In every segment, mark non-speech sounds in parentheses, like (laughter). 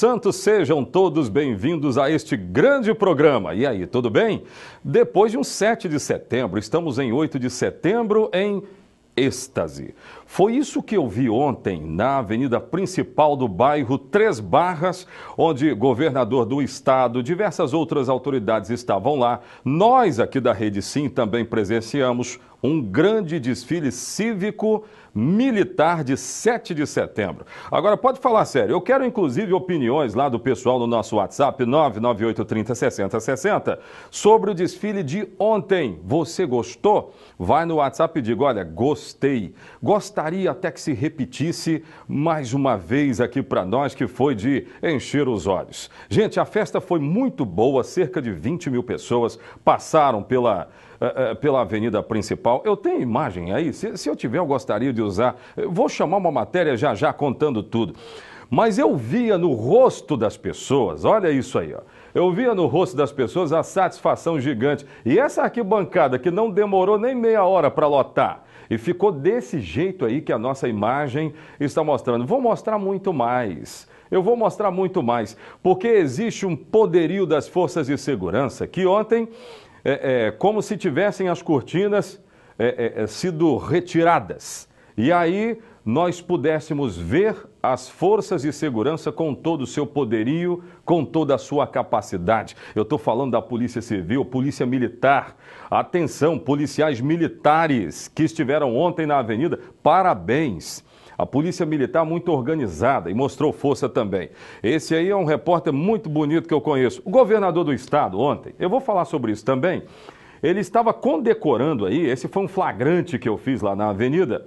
Santos, sejam todos bem-vindos a este grande programa. E aí, tudo bem? Depois de um 7 de setembro, estamos em 8 de setembro em êxtase. Foi isso que eu vi ontem na avenida principal do bairro Três Barras, onde governador do estado, diversas outras autoridades estavam lá. Nós aqui da Rede Sim também presenciamos um grande desfile cívico militar de 7 de setembro. Agora, pode falar sério, eu quero inclusive opiniões lá do pessoal no nosso WhatsApp 998306060 sobre o desfile de ontem. Você gostou? Vai no WhatsApp e diga, olha, gostei. Gostaria até que se repetisse mais uma vez aqui para nós, que foi de encher os olhos. Gente, a festa foi muito boa, cerca de 20 mil pessoas passaram pela eh, eh, pela avenida principal. Eu tenho imagem aí, se, se eu tiver, eu gostaria de usar. Eu vou chamar uma matéria já já contando tudo. Mas eu via no rosto das pessoas, olha isso aí, ó. Eu via no rosto das pessoas a satisfação gigante. E essa arquibancada que não demorou nem meia hora para lotar. E ficou desse jeito aí que a nossa imagem está mostrando. Vou mostrar muito mais. Eu vou mostrar muito mais, porque existe um poderio das forças de segurança que ontem é, é, como se tivessem as cortinas é, é, é, sido retiradas. E aí nós pudéssemos ver as forças de segurança com todo o seu poderio, com toda a sua capacidade. Eu estou falando da Polícia Civil, Polícia Militar. Atenção, policiais militares que estiveram ontem na Avenida, parabéns a polícia militar muito organizada e mostrou força também. Esse aí é um repórter muito bonito que eu conheço. O governador do estado ontem, eu vou falar sobre isso também, ele estava condecorando aí, esse foi um flagrante que eu fiz lá na avenida,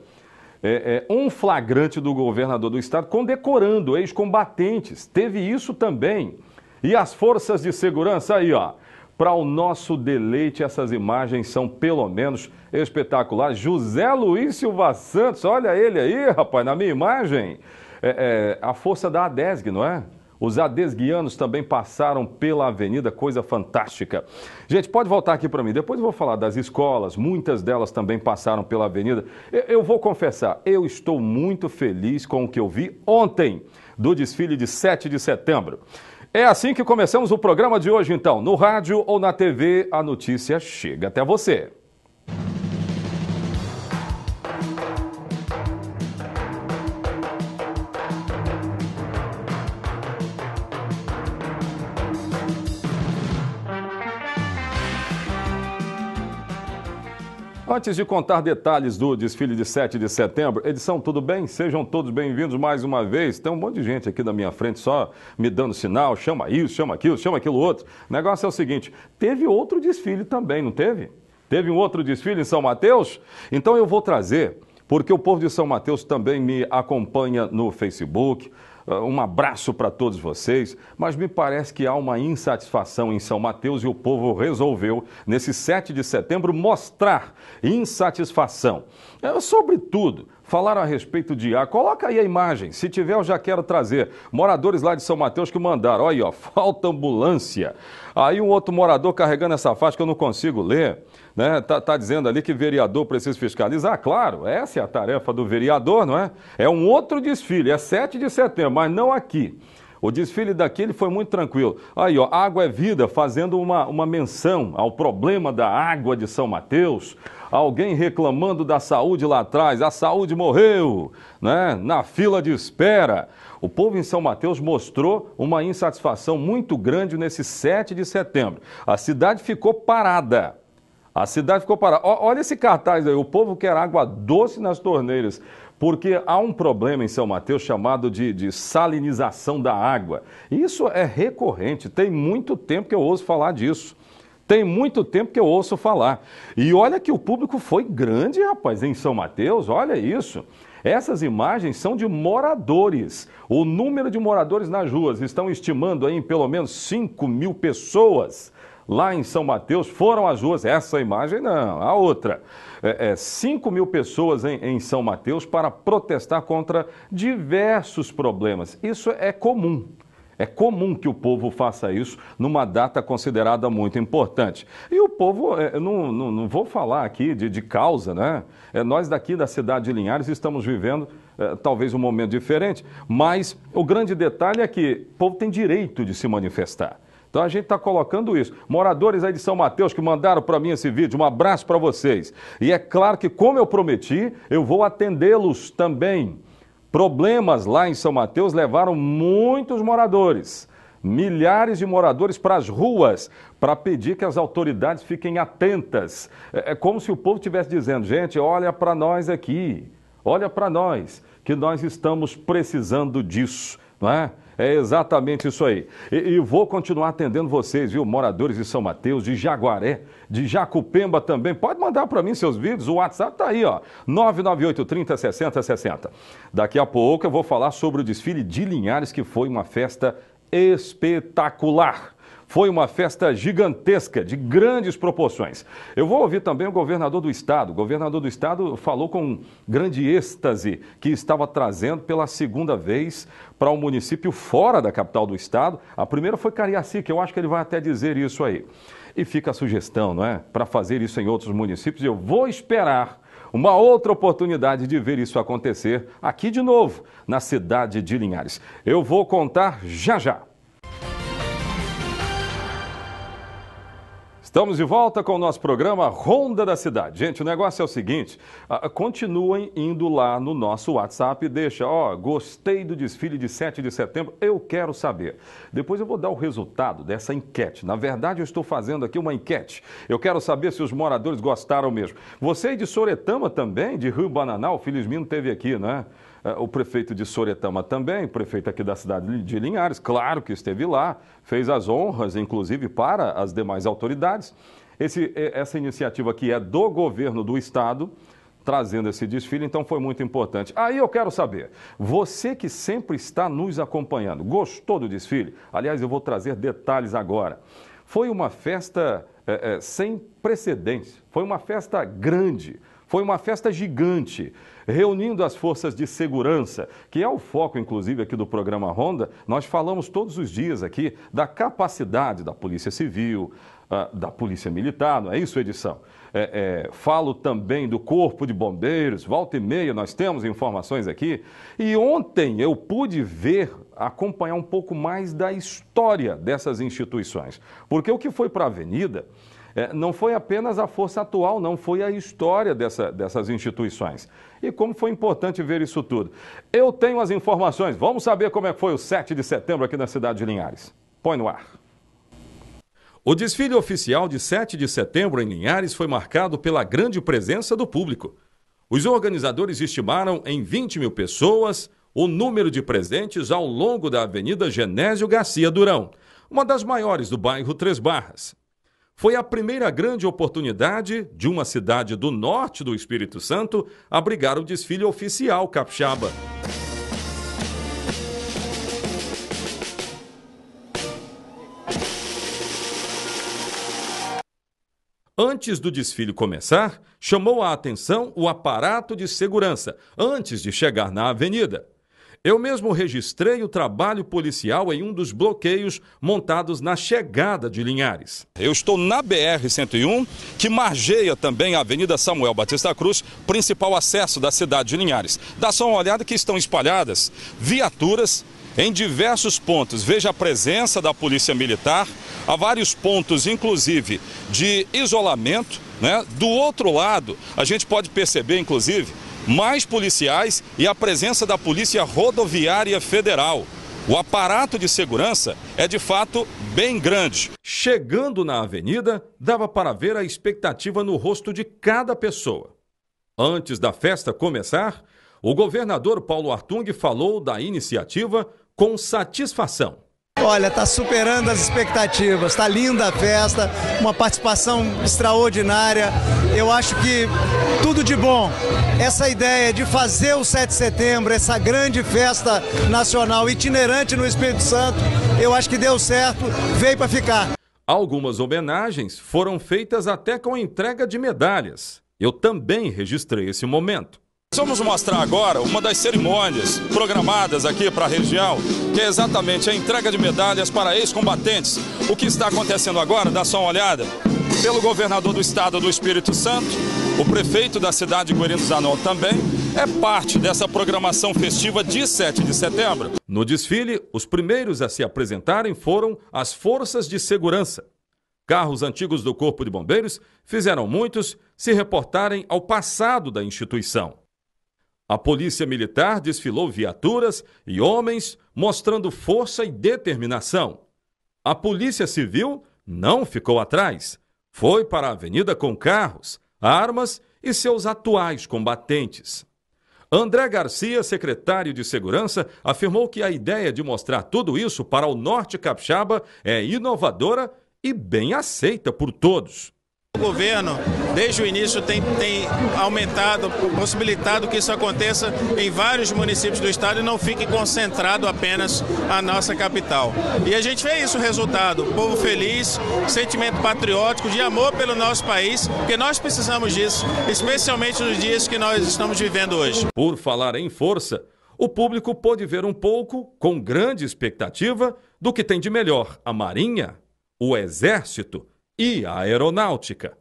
é, é, um flagrante do governador do estado condecorando ex-combatentes. Teve isso também. E as forças de segurança aí, ó para o nosso deleite, essas imagens são pelo menos espetaculares. José Luiz Silva Santos, olha ele aí, rapaz, na minha imagem. É, é, a força da ADESG, não é? Os adesguianos também passaram pela avenida, coisa fantástica. Gente, pode voltar aqui para mim. Depois eu vou falar das escolas, muitas delas também passaram pela avenida. Eu vou confessar, eu estou muito feliz com o que eu vi ontem do desfile de 7 de setembro. É assim que começamos o programa de hoje, então. No rádio ou na TV, a notícia chega até você. Antes de contar detalhes do desfile de 7 de setembro, edição, tudo bem? Sejam todos bem-vindos mais uma vez. Tem um monte de gente aqui na minha frente só me dando sinal, chama isso, chama aquilo, chama aquilo outro. O negócio é o seguinte, teve outro desfile também, não teve? Teve um outro desfile em São Mateus? Então eu vou trazer, porque o povo de São Mateus também me acompanha no Facebook, ah, um abraço para todos vocês, mas me parece que há uma insatisfação em São Mateus e o povo resolveu, nesse 7 de setembro, mostrar insatisfação. É, sobretudo, falaram a respeito de ar. Coloca aí a imagem, se tiver eu já quero trazer. Moradores lá de São Mateus que mandaram, olha aí, ó, (laughs) falta ambulância. Aí um outro morador carregando essa faixa que eu não consigo ler, né? Tá, tá dizendo ali que vereador precisa fiscalizar. Ah, claro, essa é a tarefa do vereador, não é? É um outro desfile, é 7 de setembro, mas não aqui. O desfile daquele foi muito tranquilo. Aí, ó, Água é Vida fazendo uma, uma menção ao problema da água de São Mateus. Alguém reclamando da saúde lá atrás, a saúde morreu, né? Na fila de espera. O povo em São Mateus mostrou uma insatisfação muito grande nesse 7 de setembro. A cidade ficou parada a cidade ficou parada. Olha esse cartaz aí, o povo quer água doce nas torneiras, porque há um problema em São Mateus chamado de, de salinização da água. Isso é recorrente, tem muito tempo que eu ouço falar disso. Tem muito tempo que eu ouço falar. E olha que o público foi grande, rapaz, em São Mateus, olha isso. Essas imagens são de moradores. O número de moradores nas ruas estão estimando aí em pelo menos 5 mil pessoas lá em São Mateus, foram às ruas. Essa imagem não, a outra. É, é 5 mil pessoas em, em São Mateus para protestar contra diversos problemas. Isso é comum. É comum que o povo faça isso numa data considerada muito importante. E o povo, é, não, não, não, vou falar aqui de, de causa, né? É, nós daqui da cidade de Linhares estamos vivendo é, talvez um momento diferente, mas o grande detalhe é que o povo tem direito de se manifestar. Então a gente está colocando isso. Moradores aí de São Mateus que mandaram para mim esse vídeo, um abraço para vocês. E é claro que, como eu prometi, eu vou atendê-los também. Problemas lá em São Mateus levaram muitos moradores, milhares de moradores para as ruas, para pedir que as autoridades fiquem atentas. É, é como se o povo estivesse dizendo: gente, olha para nós aqui, olha para nós, que nós estamos precisando disso, não é? É exatamente isso aí. E, e, vou continuar atendendo vocês, viu? Moradores de São Mateus, de Jaguaré, de Jacupemba também. Pode mandar para mim seus vídeos, o WhatsApp tá aí, ó. 99830 6060. Daqui a pouco eu vou falar sobre o desfile de Linhares, que foi uma festa espetacular. Foi uma festa gigantesca, de grandes proporções. Eu vou ouvir também o governador do estado. O governador do estado falou com grande êxtase que estava trazendo pela segunda vez para um município fora da capital do estado. A primeira foi Cariacica, eu acho que ele vai até dizer isso aí. E fica a sugestão, não é? Para fazer isso em outros municípios, eu vou esperar uma outra oportunidade de ver isso acontecer aqui de novo, na cidade de Linhares. Eu vou contar já já. Estamos de volta com o nosso programa Ronda da Cidade. Gente, o negócio é o seguinte: continuem indo lá no nosso WhatsApp, deixa, ó, gostei do desfile de 7 de setembro, eu quero saber. Depois eu vou dar o resultado dessa enquete. Na verdade, eu estou fazendo aqui uma enquete. Eu quero saber se os moradores gostaram mesmo. Você é de Soretama também, de Rio Bananal, o Felizmino teve aqui, né? É, o prefeito de Soretama também, prefeito aqui da cidade de Linhares, claro que esteve lá, fez as honras, inclusive, para as demais autoridades. Esse, essa iniciativa aqui é do governo do estado, trazendo esse desfile, então foi muito importante. Aí eu quero saber, você que sempre está nos acompanhando, gostou do desfile? Aliás, eu vou trazer detalhes agora. Foi uma festa é, é, sem precedentes, foi uma festa grande foi uma festa gigante, reunindo as forças de segurança, que é o foco, inclusive, aqui do programa Ronda. Nós falamos todos os dias aqui da capacidade da Polícia Civil, ah, da Polícia Militar, não é isso, edição? É, é, falo também do Corpo de Bombeiros, volta e meia, nós temos informações aqui. E ontem eu pude ver, acompanhar um pouco mais da história dessas instituições. Porque o que foi para a Avenida é, não foi apenas a força atual, não, foi a história dessa, dessas instituições. E como foi importante ver isso tudo. Eu tenho as informações, vamos saber como é que foi o 7 de setembro aqui na cidade de Linhares. Põe no ar. O desfile oficial de 7 de setembro em Linhares foi marcado pela grande presença do público. Os organizadores estimaram em 20 mil pessoas o número de presentes ao longo da Avenida Genésio Garcia Durão, uma das maiores do bairro Três Barras foi a primeira grande oportunidade de uma cidade do norte do Espírito Santo abrigar o desfile oficial capixaba. Antes do desfile começar, chamou a atenção o aparato de segurança, antes de chegar na avenida. Eu mesmo registrei o trabalho policial em um dos bloqueios montados na chegada de Linhares. Eu estou na BR-101, que margeia também a Avenida Samuel Batista Cruz, principal acesso da cidade de Linhares. Dá só uma olhada que estão espalhadas viaturas em diversos pontos. Veja a presença da Polícia Militar, há vários pontos, inclusive, de isolamento. Né? Do outro lado, a gente pode perceber, inclusive, mais policiais e a presença da Polícia Rodoviária Federal. O aparato de segurança é de fato bem grande. Chegando na avenida, dava para ver a expectativa no rosto de cada pessoa. Antes da festa começar, o governador Paulo Artung falou da iniciativa com satisfação. Olha, está superando as expectativas. Está linda a festa, uma participação extraordinária. Eu acho que tudo de bom. Essa ideia de fazer o 7 de setembro, essa grande festa nacional itinerante no Espírito Santo, eu acho que deu certo, veio para ficar. Algumas homenagens foram feitas até com entrega de medalhas. Eu também registrei esse momento. Vamos mostrar agora uma das cerimônias programadas aqui para a região, que é exatamente a entrega de medalhas para ex-combatentes. O que está acontecendo agora, dá só uma olhada, pelo governador do estado do Espírito Santo, o prefeito da cidade de Guarino Zanon também, é parte dessa programação festiva de 7 de setembro. No desfile, os primeiros a se apresentarem foram as forças de segurança. Carros antigos do Corpo de Bombeiros fizeram muitos se reportarem ao passado da instituição. A polícia militar desfilou viaturas e homens mostrando força e determinação. A polícia civil não ficou atrás. Foi para a avenida com carros, armas e seus atuais combatentes. André Garcia, secretário de Segurança, afirmou que a ideia de mostrar tudo isso para o norte capixaba é inovadora e bem aceita por todos. O governo, desde o início, tem, tem, aumentado, possibilitado que isso aconteça em vários municípios do estado e não fique concentrado apenas a nossa capital. E a gente vê isso, o resultado: povo feliz, sentimento patriótico, de amor pelo nosso país, porque nós precisamos disso, especialmente nos dias que nós estamos vivendo hoje. Por falar em força, o público pôde ver um pouco, com grande expectativa, do que tem de melhor a Marinha, o Exército e a aeronáutica.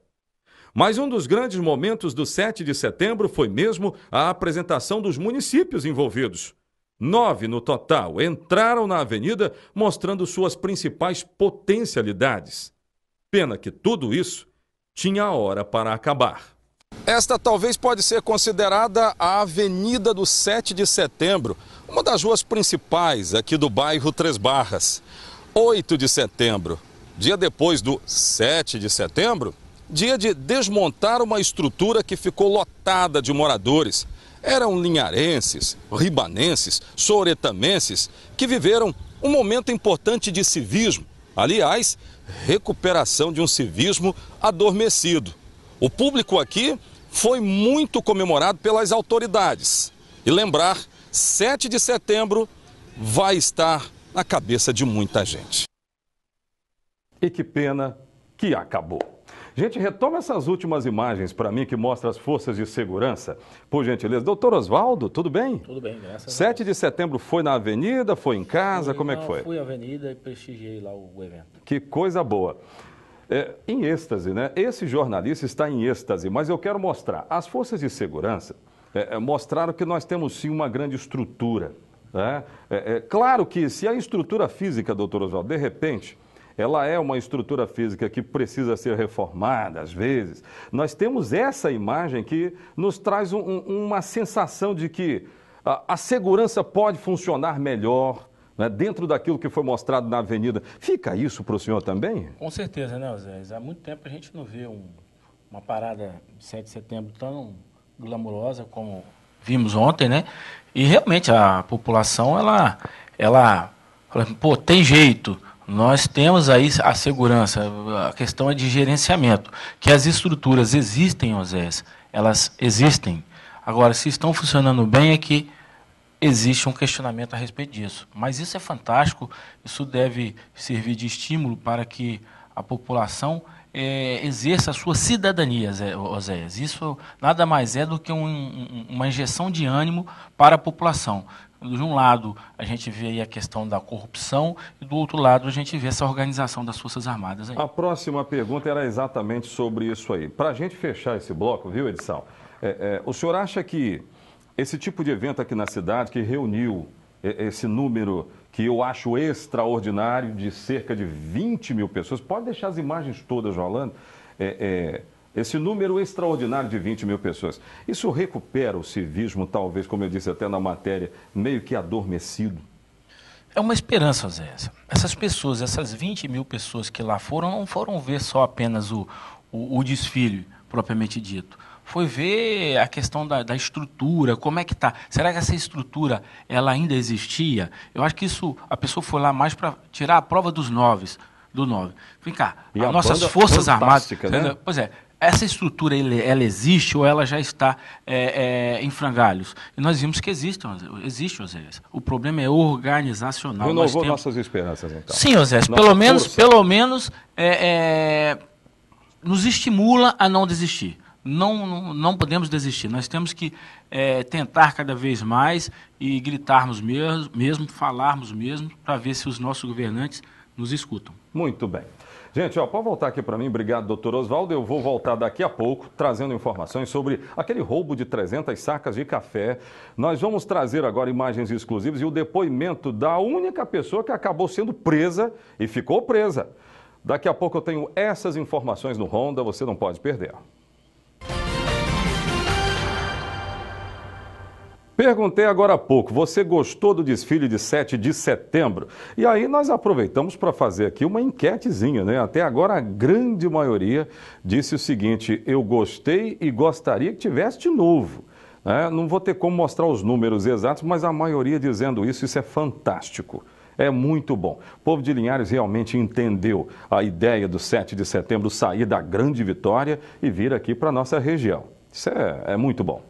Mas um dos grandes momentos do 7 de setembro foi mesmo a apresentação dos municípios envolvidos. Nove no total entraram na avenida mostrando suas principais potencialidades. Pena que tudo isso tinha hora para acabar. Esta talvez pode ser considerada a Avenida do 7 de Setembro, uma das ruas principais aqui do bairro Três Barras. 8 de setembro, dia depois do 7 de setembro, dia de desmontar uma estrutura que ficou lotada de moradores. Eram linharenses, ribanenses, soretamenses que viveram um momento importante de civismo. Aliás, recuperação de um civismo adormecido. O público aqui foi muito comemorado pelas autoridades. E lembrar, 7 de setembro vai estar na cabeça de muita gente. E que pena que acabou. Gente, retoma essas últimas imagens para mim que mostra as forças de segurança. Por gentileza, doutor Oswaldo, tudo bem? Tudo bem, graças a Deus. 7 de setembro foi na avenida, foi em casa, fui, como é que foi? Fui à avenida e prestigiei lá o evento. Que coisa boa. É, em êxtase, né? Esse jornalista está em êxtase, mas eu quero mostrar. As forças de segurança é, é mostraram que nós temos sim uma grande estrutura. Né? É, é, claro que se a estrutura física, doutor Oswaldo, de repente ela é uma estrutura física que precisa ser reformada às vezes. Nós temos essa imagem que nos traz um, uma sensação de que a, a segurança pode funcionar melhor, né, dentro daquilo que foi mostrado na avenida. Fica isso para o senhor também? Com certeza, né, Zé? Há muito tempo a gente não vê um, uma parada de 7 de setembro tão glamurosa como vimos ontem, né? E realmente a população, ela, ela, ela pô, tem jeito. Nós temos aí a segurança, a questão é de gerenciamento. Que as estruturas existem, Osés, elas existem. Agora, se estão funcionando bem, é que existe um questionamento a respeito disso. Mas isso é fantástico, isso deve servir de estímulo para que a população é, exerça a sua cidadania, Oséias. Isso nada mais é do que um, uma injeção de ânimo para a população de um lado, a gente vê a questão da corrupção e do outro lado, a gente vê essa organização das Forças Armadas. Aí. A próxima pergunta era exatamente sobre isso aí. Para a gente fechar esse bloco, viu, Edição? É, é, o senhor acha que esse tipo de evento aqui na cidade, que reuniu é, esse número que eu acho extraordinário, de cerca de 20 mil pessoas, pode deixar as imagens todas rolando, é, é esse número extraordinário de 20 mil pessoas. Isso recupera o civismo, talvez, como eu disse até na matéria, meio que adormecido? É uma esperança, Zé. Essas pessoas, essas 20 mil pessoas que lá foram, não foram ver só apenas o, o, o desfile propriamente dito. Foi ver a questão da, da estrutura, como é que está. Será que essa estrutura ela ainda existia? Eu acho que isso a pessoa foi lá mais para tirar a prova dos noves, do 9. Vem cá, nossas Forças Armadas. Né? Pois é, essa estrutura ela existe ou ela já está é, é, em frangalhos? E nós vimos que existe, existe, Osés. O problema é organizacional. Renovou temos... nossas esperanças, então. Sim, Osés. Pelo menos, pelo menos é, é, nos estimula a não desistir não, não, podemos desistir. Nós temos que é, tentar cada vez mais e gritarmos mesmo, mesmo falarmos mesmo, para ver se os nossos governantes nos escutam. Muito bem. Gente, ó, pode voltar aqui para mim. Obrigado, doutor Oswaldo. Eu vou voltar daqui a pouco trazendo informações sobre aquele roubo de 300 sacas de café. Nós vamos trazer agora imagens exclusivas e o depoimento da única pessoa que acabou sendo presa e ficou presa. Daqui a pouco eu tenho essas informações no Honda, você não pode perder. Perguntei agora há pouco, você gostou do desfile de 7 de setembro? E aí nós aproveitamos para fazer aqui uma enquetezinha, né? Até agora a grande maioria disse o seguinte: eu gostei e gostaria que tivesse de novo. Né? não vou ter como mostrar os números exatos, mas a maioria dizendo isso, isso é fantástico. É muito bom. O povo de Linhares realmente entendeu a ideia do 7 de setembro sair da grande vitória e vir aqui para a nossa região. Isso é, é muito bom.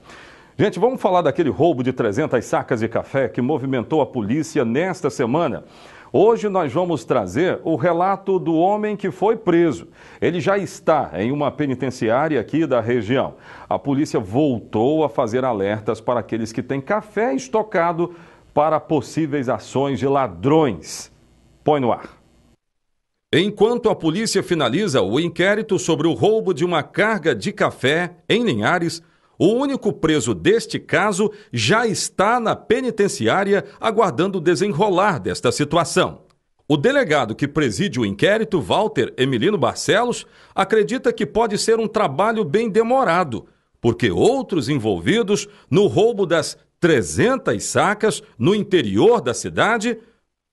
Gente, vamos falar daquele roubo de 300 sacas de café que movimentou a polícia nesta semana. Hoje nós vamos trazer o relato do homem que foi preso. Ele já está em uma penitenciária aqui da região. A polícia voltou a fazer alertas para aqueles que têm café estocado para possíveis ações de ladrões. Põe no ar. Enquanto a polícia finaliza o inquérito sobre o roubo de uma carga de café em Linhares, o único preso deste caso já está na penitenciária aguardando o desenrolar desta situação. O delegado que preside o inquérito, Walter Emilino Barcelos, acredita que pode ser um trabalho bem demorado, porque outros envolvidos no roubo das 300 sacas no interior da cidade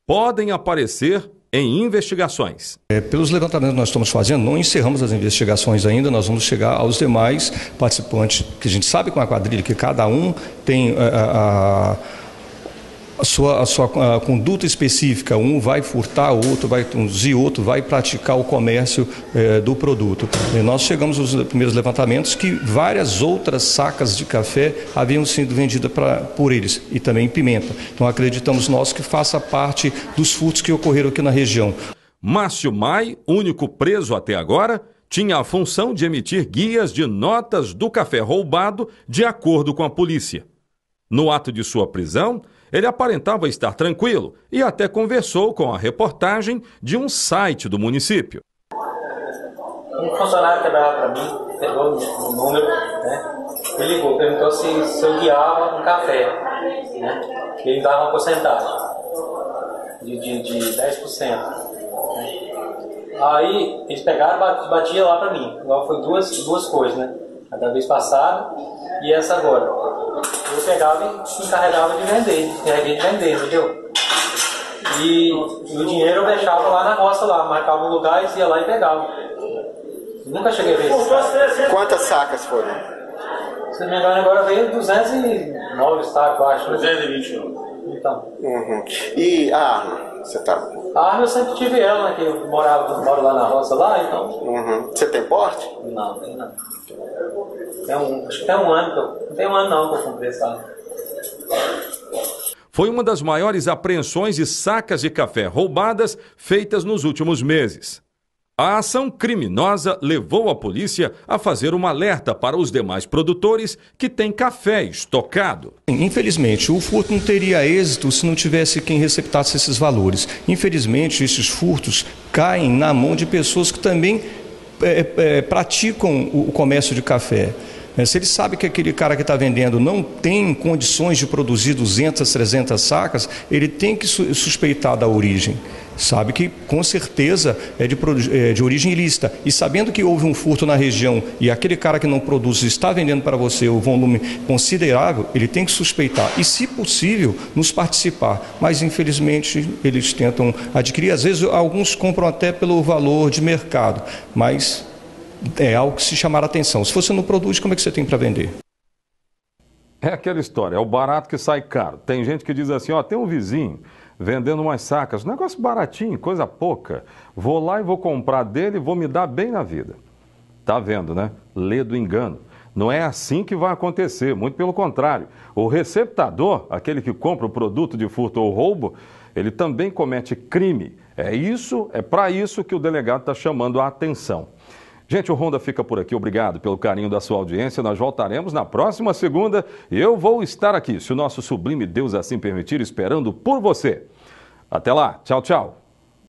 podem aparecer em investigações. É, pelos levantamentos que nós estamos fazendo, não encerramos as investigações ainda, nós vamos chegar aos demais participantes, que a gente sabe com a quadrilha, que cada um tem é, é, a, a a sua, a sua a conduta específica. Um vai furtar, outro vai conduzir, outro vai praticar o comércio eh, do produto. E nós chegamos aos primeiros levantamentos que várias outras sacas de café haviam sido vendidas pra, por eles e também pimenta. Então acreditamos nós que faça parte dos furtos que ocorreram aqui na região. Márcio Mai, único preso até agora, tinha a função de emitir guias de notas do café roubado de acordo com a polícia. No ato de sua prisão, ele aparentava estar tranquilo e até conversou com a reportagem de um site do município. Um funcionário trabalhava para mim, pegou o número, né? me ligou, perguntou se, se eu guiava um café. Né? Ele dava uma porcentagem de, de, de 10%. Né? Aí eles pegaram e batiam lá para mim. Igual foi duas, duas coisas, né? A da vez passada e essa agora pegava e se encarregava de vender, encarreguei de vender, entendeu? E, e, o dinheiro eu deixava lá na roça, lá, marcava um lugar e ia lá e pegava. Nunca cheguei a ver isso. Quantas sacas foram? Se não me engano, agora veio 209 sacos, eu acho. 221. Então. Uhum. E a ah, arma? Você tá a arma eu sempre tive ela, né? Que eu morava, moro lá na roça lá, então. Uhum. Você tem porte? Não, tem não. Tem um, acho que tem um ano Não tem um ano não que eu comprei essa arma. Foi uma das maiores apreensões de sacas de café roubadas feitas nos últimos meses. A ação criminosa levou a polícia a fazer um alerta para os demais produtores que têm café estocado. Infelizmente, o furto não teria êxito se não tivesse quem receptasse esses valores. Infelizmente, esses furtos caem na mão de pessoas que também é, é, praticam o comércio de café. É, se ele sabe que aquele cara que está vendendo não tem condições de produzir 200, 300 sacas, ele tem que suspeitar da origem. Sabe que com certeza é de, é de origem ilícita. E sabendo que houve um furto na região e aquele cara que não produz está vendendo para você o volume considerável, ele tem que suspeitar e, se possível, nos participar. Mas, infelizmente, eles tentam adquirir. Às vezes, alguns compram até pelo valor de mercado, mas é algo que se chamar a atenção. Se você não produz, como é que você tem para vender? É aquela história, é o barato que sai caro. Tem gente que diz assim, ó, tem um vizinho vendendo umas sacas, negócio baratinho, coisa pouca. Vou lá e vou comprar dele, vou me dar bem na vida. Tá vendo, né? Lê do engano. Não é assim que vai acontecer, muito pelo contrário. O receptador, aquele que compra o produto de furto ou roubo, ele também comete crime. É isso, é para isso que o delegado está chamando a atenção. Gente, o Ronda fica por aqui. Obrigado pelo carinho da sua audiência. Nós voltaremos na próxima segunda. Eu vou estar aqui, se o nosso sublime Deus assim permitir, esperando por você. Até lá. Tchau, tchau.